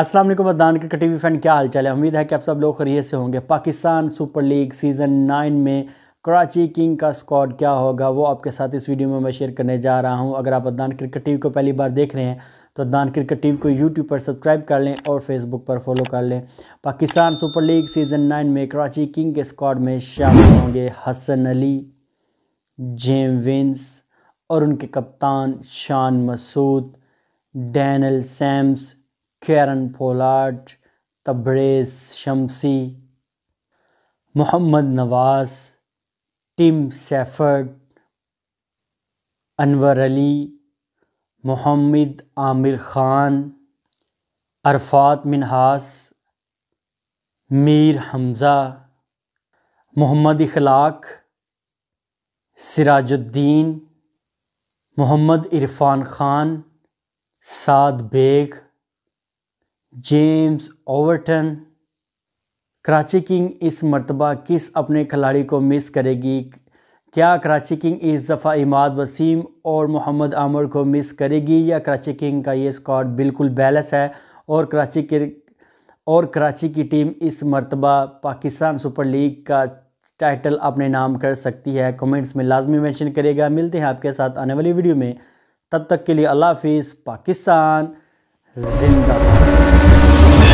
अस्सलाम वालेकुम अदान cricket TV fan क्या हाल चाल है उम्मीद है कि आप सब लोग खरीय से होंगे Pakistan super league season nine में कराची किंग का स्क्वाड क्या होगा वो आपके साथ इस वीडियो में मैं शेयर करने जा रहा हूं अगर आप अदान क्रिकेट टीवी को पहली बार देख रहे हैं तो अदान क्रिकेट टीवी को यूट्यूब पर सब्सक्राइब कर लें और फेसबुक पर फॉलो कर लें Pakistan super league season nine में कराची किंग के स्क्वाड में शामिल होंगे हसन अली जेम विंस और उनके कप्तान Shan Masood Daniel Sams Kieron Pollard Tabraiz Shamsi Mohammad Nawaz Tim Seifert Anwar Ali Mohammad Amir Khan Arafat Minhas Mir Hamza Mohammad Akhlaq Sirajuddin Mohammad Irfan Khan Saad Baig James Overton Karachi king इस मरतबा किस अपने खिलाड़ी को मिस करेगी क्या कराची किंग इस दफ़ा इमाद वसीम और मोहम्मद आमर को मिस करेगी या कराची किंग का ये स्कॉट बिल्कुल बैलेंस है और कराची के और कराची की टीम इस मरतबा पाकिस्तान सुपर लीग का टाइटल अपने नाम कर सकती है कमेंट्स में लाजमी मेंशन करेगा मिलते हैं आपके साथ आने वाली वीडियो में तब तक के लिए अल्लाह हाफिज़ पाकिस्तान जिंदाबाद